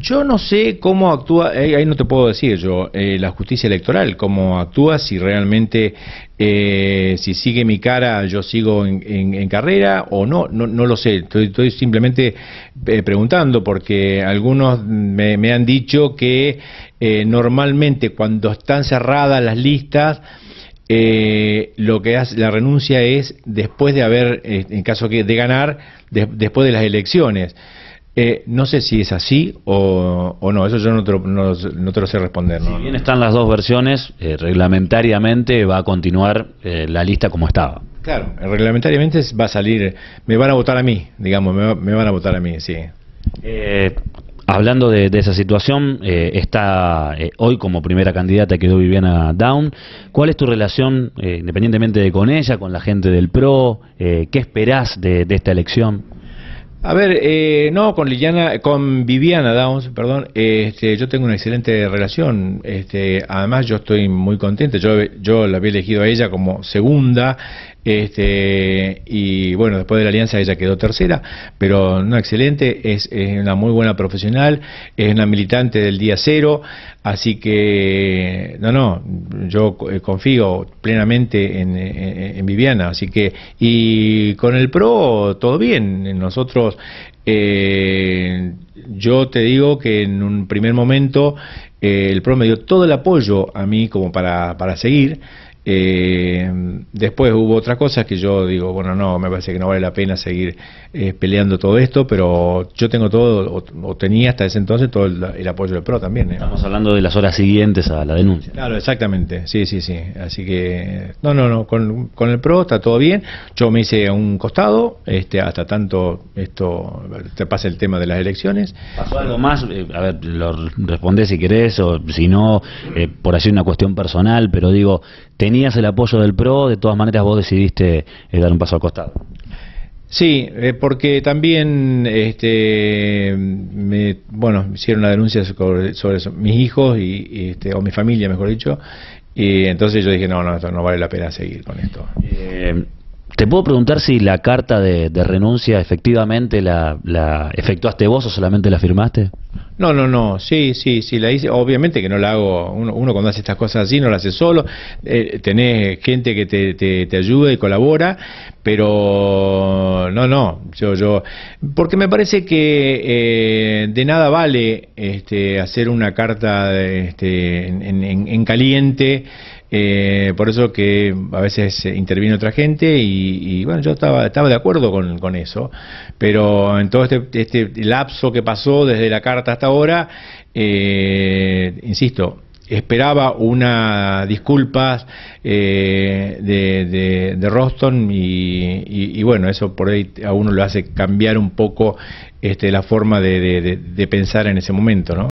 Yo no sé cómo actúa, eh, ahí no te puedo decir yo, eh, la justicia electoral, cómo actúa, si realmente, eh, si sigue mi cara, yo sigo en, carrera o no, no, no lo sé. Estoy, simplemente preguntando porque algunos me, han dicho que normalmente cuando están cerradas las listas, eh, lo que hace la renuncia es después de haber, en caso de ganar, después de las elecciones. Eh, no sé si es así o, no, eso yo no te, lo, sé responder. Si bien están las dos versiones, eh, reglamentariamente va a continuar eh, la lista como estaba. Claro, reglamentariamente va a salir, me van a votar a mí, digamos, me, van a votar a mí, sí. hablando de, esa situación, está hoy como primera candidata quedó Viviana Down. ¿Cuál es tu relación, independientemente de con ella, con la gente del PRO? ¿Qué esperás de esta elección? A ver, eh, no, con Liliana, con Viviana Downs, perdón, este, yo tengo una excelente relación. Este, además, yo estoy muy contento. Yo, yo la había elegido a ella como segunda. Este, y bueno, después de la alianza ella quedó tercera, pero no excelente, es, una muy buena profesional, es una militante del día cero, así que no, no, yo eh, confío plenamente en, en Viviana, así que, y con el PRO todo bien, nosotros eh, yo te digo que en un primer momento eh, el PRO me dio todo el apoyo a mí como para, para seguir. Eh, después hubo otras cosas que yo digo, bueno, no, me parece que no vale la pena seguir eh, peleando todo esto, pero yo tengo todo, o, tenía hasta ese entonces todo el, apoyo del PRO también. ¿eh? Estamos hablando de las horas siguientes a la denuncia. Claro, exactamente, sí, sí, sí. Así que, no, no, no, con, el PRO está todo bien. Yo me hice a un costado, este, hasta tanto esto te pasa el tema de las elecciones. ¿Pasó algo más? Eh, a ver, lo respondés si querés, o si no, por así una cuestión personal, pero digo, tenía tenías el apoyo del PRO, de todas maneras vos decidiste eh, dar un paso al costado. Sí, eh, porque también, este, me, bueno, hicieron una denuncia sobre, mis hijos y, este, o mi familia, mejor dicho, y entonces yo dije, no, no, no vale la pena seguir con esto. Eh, te puedo preguntar si la carta de, renuncia efectivamente la, efectuaste vos o solamente la firmaste. No, no, no, sí, sí, sí, la hice, obviamente que no la hago, uno, cuando hace estas cosas así no la hace solo, eh, tenés gente que te, te, te ayuda y colabora, pero no, no, Yo, yo, porque me parece que eh, de nada vale este, hacer una carta este, en, caliente. Eh, por eso que a veces interviene otra gente y, bueno, yo estaba, de acuerdo con, eso, pero en todo este, este, lapso que pasó desde la carta hasta ahora, eh, insisto, esperaba una disculpa eh, de, de, de, Roston y, bueno, eso por ahí a uno lo hace cambiar un poco este, la forma de, de pensar en ese momento, ¿no?